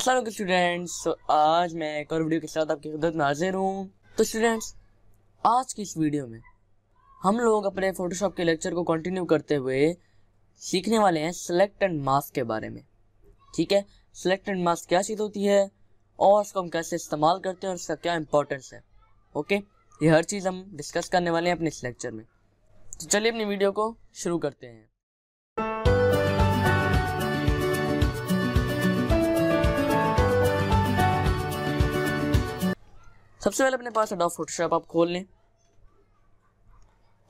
असल स्टूडेंट्स तो आज मैं एक और वीडियो के साथ आपकी खिदत में हाजिर हूँ तो स्टूडेंट्स आज की इस वीडियो में हम लोग अपने फोटोशॉप के लेक्चर को कंटिन्यू करते हुए सीखने वाले हैं सेलेक्ट एंड मास्क के बारे में ठीक है सेलेक्ट एंड मास्क क्या चीज़ होती है और उसको हम कैसे इस्तेमाल करते हैं और उसका क्या इंपॉर्टेंस है ओके ये हर चीज़ हम डिस्कस करने वाले हैं अपने इस लेक्चर में तो चलिए अपनी वीडियो को शुरू करते हैं सबसे पहले अपने पास अडॉप फोटोशॉप आप खोल लें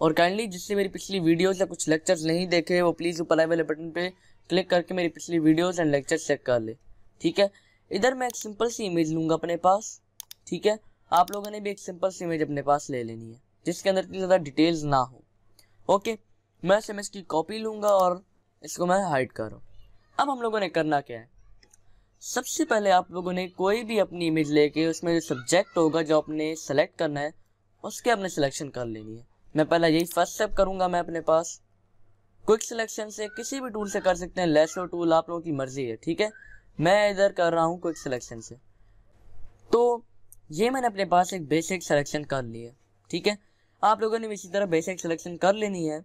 और काइंडली जिससे मेरी पिछली वीडियोस या कुछ लेक्चर्स नहीं देखे वो प्लीज़ ऊपर आए वाले बटन पे क्लिक करके मेरी पिछली वीडियोस एंड लेक्चर्स चेक कर ले ठीक है इधर मैं एक सिंपल सी इमेज लूँगा अपने पास ठीक है आप लोगों ने भी एक सिंपल सी इमेज अपने पास ले लेनी है जिसके अंदर इतनी ज़्यादा डिटेल्स ना हो ओके मैं इस इमेज की कॉपी लूँगा और इसको मैं हाइड कर रहा हूँ अब हम लोगों ने करना क्या है सबसे पहले आप लोगों ने कोई भी अपनी इमेज लेके उसमें जो सब्जेक्ट होगा जो आपने सेलेक्ट करना है उसके अपने सिलेक्शन कर लेनी है मैं पहला यही फर्स्ट स्टेप करूंगा मैं अपने पास क्विक सिलेक्शन से किसी भी टूल से कर सकते हैं लेसो टूल आप लोगों की मर्जी है ठीक है मैं इधर कर रहा हूँ क्विक सिलेक्शन से तो ये मैंने अपने पास एक बेसिक सिलेक्शन कर ली है ठीक है आप लोगों ने इसी तरह बेसिक सिलेक्शन कर लेनी है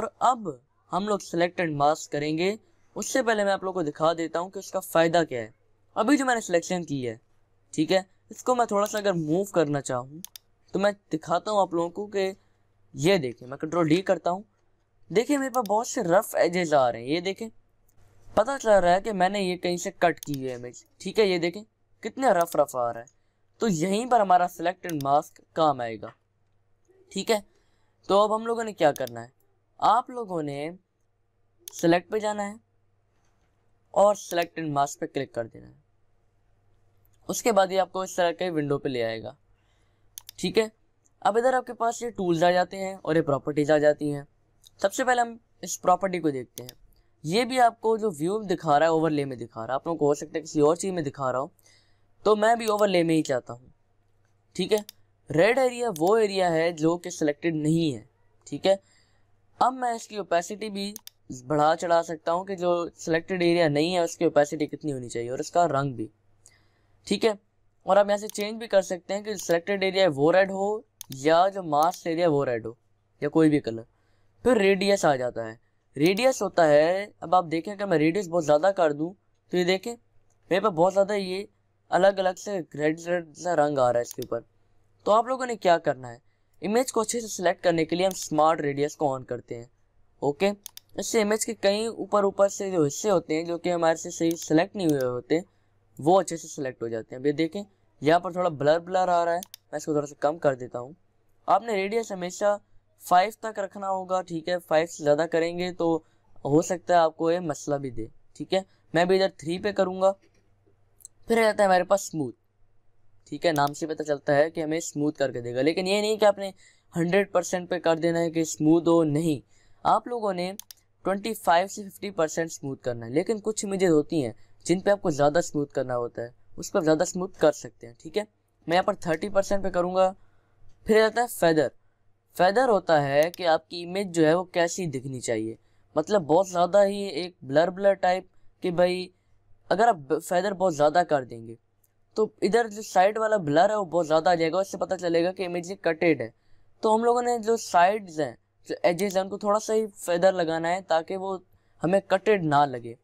और अब हम लोग सिलेक्टेड मास्क करेंगे उससे पहले मैं आप लोग को दिखा देता हूँ कि उसका फ़ायदा क्या है अभी जो मैंने सिलेक्शन की है ठीक है इसको मैं थोड़ा सा अगर मूव करना चाहूँ तो मैं दिखाता हूँ आप लोगों को कि ये देखें मैं कंट्रोल डी करता हूँ देखिए मेरे पास बहुत से रफ एजेज आ रहे हैं ये देखें पता चल रहा है कि मैंने ये कहीं से कट की है इमेज ठीक है ये देखें कितने रफ रफ आ रहा है तो यहीं पर हमारा सिलेक्ट एंड मास्क काम आएगा ठीक है तो अब हम लोगों ने क्या करना है आप लोगों ने सेलेक्ट पे जाना है और सेलेक्ट इन मास्क पे क्लिक कर देना है उसके बाद ये आपको इस तरह के विंडो पे ले आएगा ठीक है अब इधर आपके पास ये टूल्स आ जाते हैं और ये प्रॉपर्टीज आ जाती हैं सबसे पहले हम इस प्रॉपर्टी को देखते हैं ये भी आपको जो व्यू दिखा रहा है ओवरले में दिखा रहा है आप लोगों को हो सकता है किसी और चीज़ में दिखा रहा हो तो मैं भी ओवरले में ही चाहता हूँ ठीक है रेड एरिया वो एरिया है जो कि सिलेक्टेड नहीं है ठीक है अब मैं इसकी ओपेसिटी भी बढ़ा चढ़ा सकता हूँ कि जो सिलेक्टेड एरिया नहीं है उसकी ओपेसिटी कितनी होनी चाहिए और इसका रंग भी ठीक है और आप यहाँ से चेंज भी कर सकते हैं कि सिलेक्टेड एरिया वो रेड हो या जो मास्क एरिया वो रेड हो या कोई भी कलर फिर रेडियस आ जाता है रेडियस होता है अब आप देखें अगर मैं रेडियस बहुत ज़्यादा कर दूँ तो ये देखें मेरे पास बहुत ज़्यादा ये अलग अलग से रेड रेड सा रंग आ रहा है इसके ऊपर तो आप लोगों ने क्या करना है इमेज को अच्छे से सिलेक्ट करने के लिए हम स्मार्ट रेडियस को ऑन करते हैं ओके इससे इमेज के कई ऊपर ऊपर से जो हिस्से होते हैं जो कि हमारे से सही सेलेक्ट नहीं हुए होते वो अच्छे से सेलेक्ट हो जाते हैं अब ये देखें यहाँ पर थोड़ा ब्लर ब्लर आ रहा है मैं इसको थोड़ा सा कम कर देता हूँ आपने रेडियस हमेशा फाइव तक रखना होगा ठीक है फाइव से ज़्यादा करेंगे तो हो सकता है आपको ये मसला भी दे ठीक है मैं भी इधर थ्री पे करूँगा फिर रहता है हमारे पास स्मूथ ठीक है नाम से पता चलता है कि हमें स्मूथ करके देगा लेकिन ये नहीं कि आपने हंड्रेड परसेंट पे कर देना है कि स्मूथ हो नहीं आप लोगों ने 25 से 50 परसेंट स्मूथ करना है लेकिन कुछ इमेजेस होती हैं जिन पे आपको ज़्यादा स्मूथ करना होता है उस पर ज़्यादा स्मूथ कर सकते हैं ठीक है मैं यहाँ पर 30 परसेंट पर करूँगा फिर आता है फैदर फैदर होता है कि आपकी इमेज जो है वो कैसी दिखनी चाहिए मतलब बहुत ज़्यादा ही एक ब्लर ब्लर टाइप कि भाई अगर आप फैदर बहुत ज़्यादा कर देंगे तो इधर जो साइड वाला ब्लर है वो बहुत ज़्यादा आ जाएगा उससे पता चलेगा कि इमेज कटेड है तो हम लोगों ने जो साइड्स हैं तो एजेस है उनको थोड़ा सा ही फायदा लगाना है ताकि वो हमें कटेड ना लगे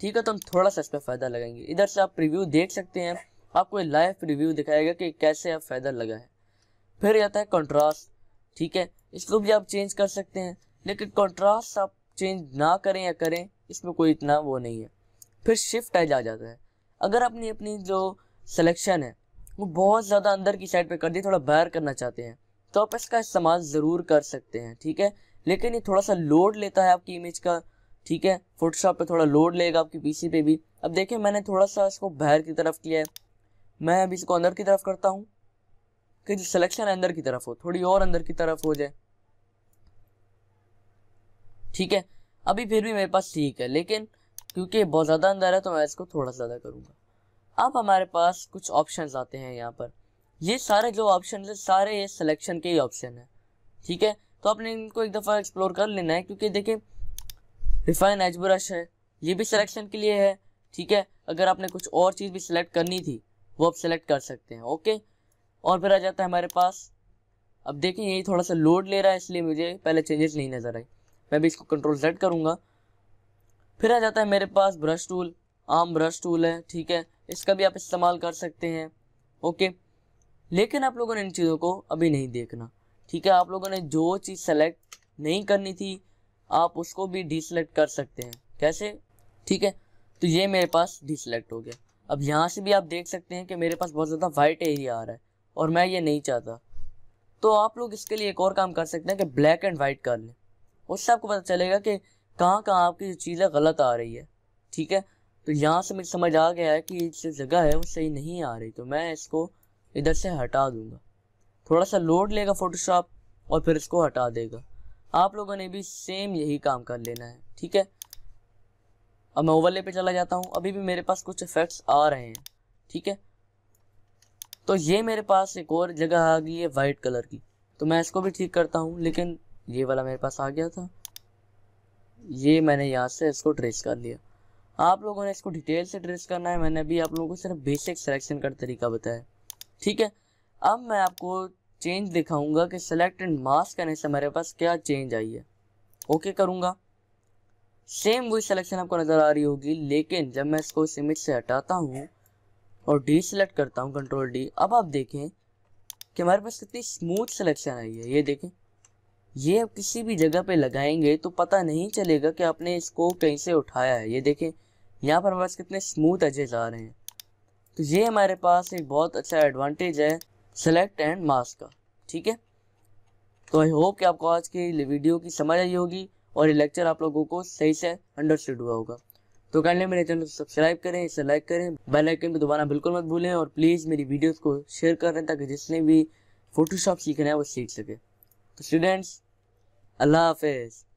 ठीक है तो हम थोड़ा सा इस पर फ़ायदा लगाएंगे इधर से आप रिव्यू देख सकते हैं आपको लाइव रिव्यू दिखाएगा कि कैसे आप फ़ायदा लगा है फिर आता है कंट्रास्ट ठीक है इसको भी आप चेंज कर सकते हैं लेकिन कंट्रास्ट आप चेंज ना करें या करें इसमें कोई इतना वो नहीं है फिर शिफ्ट एज आ जाता है अगर आपने अपनी जो सिलेक्शन है वो बहुत ज़्यादा अंदर की साइड पे कर दी थोड़ा बाहर करना चाहते हैं तो आप इसका इस्तेमाल ज़रूर कर सकते हैं ठीक है लेकिन ये थोड़ा सा लोड लेता है आपकी इमेज का ठीक है फोटोशॉप पे थोड़ा लोड लेगा आपकी पीसी पे भी अब देखिए मैंने थोड़ा सा इसको बाहर की तरफ किया है मैं अभी इसको अंदर की तरफ करता हूँ कि जो सिलेक्शन है अंदर की तरफ हो थोड़ी और अंदर की तरफ हो जाए ठीक है अभी फिर भी मेरे पास ठीक है लेकिन क्योंकि बहुत ज़्यादा अंदर है तो मैं इसको थोड़ा ज़्यादा करूँगा अब हमारे पास कुछ ऑप्शन आते हैं यहाँ पर ये सारे जो ऑप्शन है सारे ये सिलेक्शन के ही ऑप्शन है ठीक है तो आपने इनको एक दफ़ा एक्सप्लोर कर लेना है क्योंकि देखिए रिफाइन एज ब्रश है ये भी सिलेक्शन के लिए है ठीक है अगर आपने कुछ और चीज़ भी सिलेक्ट करनी थी वो आप सिलेक्ट कर सकते हैं ओके और फिर आ जाता है हमारे पास अब देखें यही थोड़ा सा लोड ले रहा है इसलिए मुझे पहले चेंजेस नहीं नज़र आई मैं भी इसको कंट्रोल सेट करूँगा फिर आ जाता है मेरे पास ब्रश टूल आम ब्रश टूल है ठीक है इसका भी आप इस्तेमाल कर सकते हैं ओके लेकिन आप लोगों ने इन चीज़ों को अभी नहीं देखना ठीक है आप लोगों ने जो चीज़ सेलेक्ट नहीं करनी थी आप उसको भी डिसलेक्ट कर सकते हैं कैसे ठीक है तो ये मेरे पास डिसलेक्ट हो गया अब यहाँ से भी आप देख सकते हैं कि मेरे पास बहुत ज़्यादा वाइट एरिया आ रहा है और मैं ये नहीं चाहता तो आप लोग इसके लिए एक और काम कर सकते हैं कि ब्लैक एंड वाइट कर लें उससे आपको पता चलेगा कि कहाँ कहाँ आपकी जो चीज़ें गलत आ रही है ठीक है तो यहाँ से मुझे समझ आ गया है कि जो जगह है वो सही नहीं आ रही तो मैं इसको इधर से हटा दूंगा थोड़ा सा लोड लेगा फोटोशॉप और फिर इसको हटा देगा आप लोगों ने भी सेम यही काम कर लेना है ठीक है अब मैं ओवरले पे चला जाता हूँ अभी भी मेरे पास कुछ इफेक्ट्स आ रहे हैं ठीक है तो ये मेरे पास एक और जगह आ गई है वाइट कलर की तो मैं इसको भी ठीक करता हूँ लेकिन ये वाला मेरे पास आ गया था ये मैंने यहाँ से इसको ट्रेस कर लिया आप लोगों ने इसको डिटेल से ट्रेस करना है मैंने अभी आप लोगों को सिर्फ बेसिक सिलेक्शन का तरीका बताया ठीक है अब मैं आपको चेंज दिखाऊंगा कि सेलेक्ट एंड मास्क करने से मेरे पास क्या चेंज आई है ओके करूँगा सेम वही सिलेक्शन आपको नज़र आ रही होगी लेकिन जब मैं इसको सिमिट से हटाता हूँ और डी सेलेक्ट करता हूँ कंट्रोल डी अब आप देखें कि हमारे पास कितनी स्मूथ सिलेक्शन आई है ये देखें ये आप किसी भी जगह पे लगाएंगे तो पता नहीं चलेगा कि आपने इसको कहीं से उठाया है ये देखें यहाँ पर हमारे पास कितने स्मूथ अजेज आ रहे हैं तो ये हमारे पास एक बहुत अच्छा एडवांटेज है सेलेक्ट एंड मास्क का ठीक है तो आई होप कि आपको आज की वीडियो की समझ आई होगी और ये लेक्चर आप लोगों को सही से अंडरस्टूड हुआ होगा तो कैंडली मेरे चैनल को सब्सक्राइब करें इसे लाइक करें बेल आइकन भी दोबारा बिल्कुल मत भूलें और प्लीज़ मेरी वीडियोस को शेयर करें ताकि जिसने भी फोटोशॉप सीखना है वो सीख सके तो स्टूडेंट्स अल्लाह हाफिज़